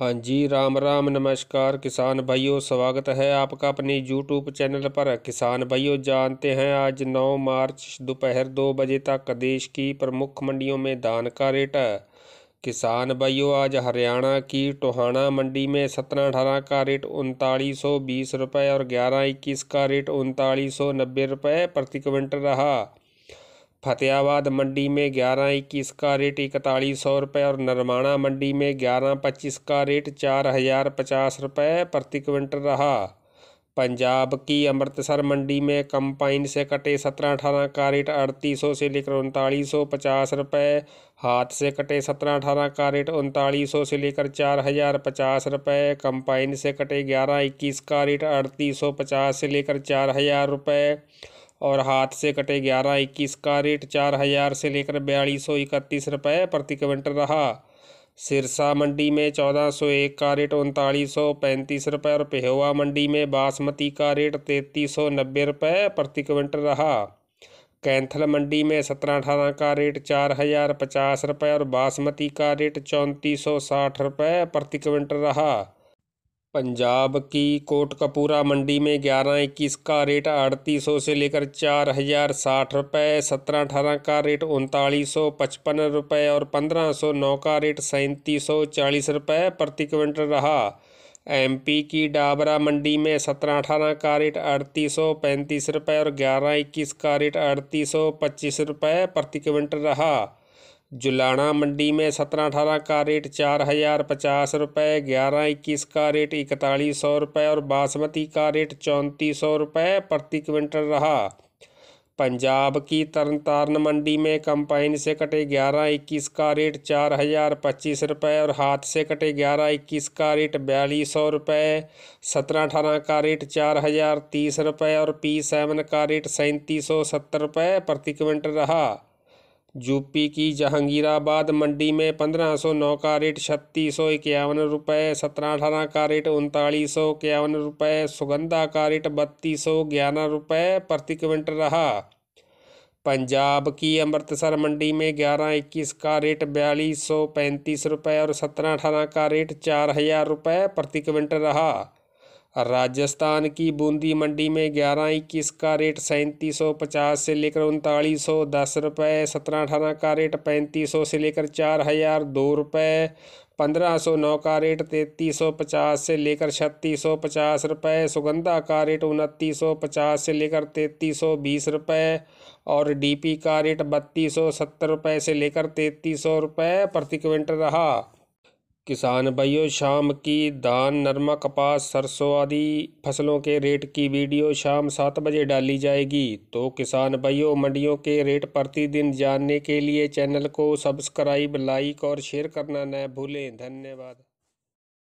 हाँ जी राम राम नमस्कार किसान भाइयों स्वागत है आपका अपने यूट्यूब चैनल पर किसान भाइयों जानते हैं आज 9 मार्च दोपहर दो बजे तक देश की प्रमुख मंडियों में धान का रेट किसान भाइयों आज हरियाणा की टोहाना मंडी में सत्रह अठारह का रेट उनतालीस सौ बीस रुपये और ग्यारह इक्कीस का रेट उनतालीस सौ नब्बे रुपये प्रति क्विंटल रहा फतेहाबाद मंडी में ग्यारह इक्कीस का रेट इकतालीस सौ रुपये और नरमाणा मंडी में ग्यारह पच्चीस का रेट चार हज़ार पचास रुपये प्रति क्विंटल रहा पंजाब की अमृतसर मंडी में कंपाइन से कटे सत्रह अठारह का रेट अड़तीस सौ से लेकर उनतालीस सौ पचास रुपये हाथ से कटे सत्रह अठारह का रेट उनतालीस सौ से लेकर चार हज़ार पचास रुपये कंपाइन से कटे ग्यारह इक्कीस का रेट अड़तीस सौ पचास से लेकर चार हज़ार रुपये और हाथ से कटे ग्यारह इक्कीस का रेट चार हज़ार से लेकर बयालीस सौ इकतीस रुपये प्रति क्विंटल रहा सिरसा मंडी में चौदह सौ एक का रेट उनतालीस सौ पैंतीस रुपये और पेहवा मंडी में बासमती का रेट तैंतीस सौ नब्बे रुपये प्रति क्विंटल रहा कैंथल मंडी में सत्रह अठारह का रेट चार हज़ार पचास रुपये और बासमती का रेट चौंतीस सौ साठ रुपये प्रति क्विंटल रहा पंजाब की कोटकपूरा मंडी में ग्यारह इक्कीस का रेट अड़तीस सौ से लेकर चार हज़ार साठ रुपये सत्रह अठारह का रेट उनतालीस सौ पचपन रुपये और पंद्रह सौ नौ का रेट सैंतीस सौ चालीस रुपये प्रति क्विंटल रहा एमपी की डाबरा मंडी में सत्रह अठारह का रेट अड़तीस सौ पैंतीस रुपये और ग्यारह इक्कीस का रेट अड़तीस सौ पच्चीस रुपये प्रति क्विंटल रहा जुलाना मंडी में सत्रह अठारह का रेट चार हज़ार पचास रुपये ग्यारह इक्कीस का रेट इकतालीस सौ रुपये और बासमती का रेट चौंतीस सौ रुपये प्रति क्विंटल रहा पंजाब की तरन तारण मंडी में कंपाइन से कटे ग्यारह इक्कीस का रेट चार हज़ार पच्चीस रुपये और हाथ से कटे ग्यारह इक्कीस का रेट बयालीस सौ रुपये सत्रह अठारह का रेट चार हज़ार तीस रुपये और पी सेवन का रेट सैंतीस सौ सत्तर रुपये प्रति क्विंटल रहा यूपी की जहांगीराबाद मंडी में पंद्रह सौ नौ का रेट छत्तीस सौ इक्यावन रुपये सत्रह अठारह का रेट उनतालीस सौ इक्यावन रुपये सुगंधा का रेट बत्तीस सौ ग्यारह रुपये प्रति क्विंटल रहा पंजाब की अमृतसर मंडी में ग्यारह इक्कीस का रेट बयालीस सौ पैंतीस रुपये और सत्रह अठारह का रेट चार हज़ार रुपये प्रति क्विंटल रहा राजस्थान की बूंदी मंडी में ग्यारह इक्कीस का रेट सैंतीस सौ पचास से लेकर उनतालीस सौ दस रुपये सत्रह अठारह का रेट पैंतीस सौ से लेकर चार हज़ार दो रुपये पंद्रह सौ नौ का रेट तैतीस सौ पचास से लेकर छत्तीस सौ पचास रुपये सुगंधा का रेट उनतीस सौ पचास से लेकर तैतीस सौ बीस रुपये और डीपी का रेट बत्तीस सौ सत्तर रुपये से लेकर तैतीस सौ रुपये प्रति क्विंटल रहा किसान भाइयों शाम की धान नरमा कपास सरसों आदि फसलों के रेट की वीडियो शाम सात बजे डाली जाएगी तो किसान भाइयों मंडियों के रेट प्रतिदिन जानने के लिए चैनल को सब्सक्राइब लाइक और शेयर करना न भूलें धन्यवाद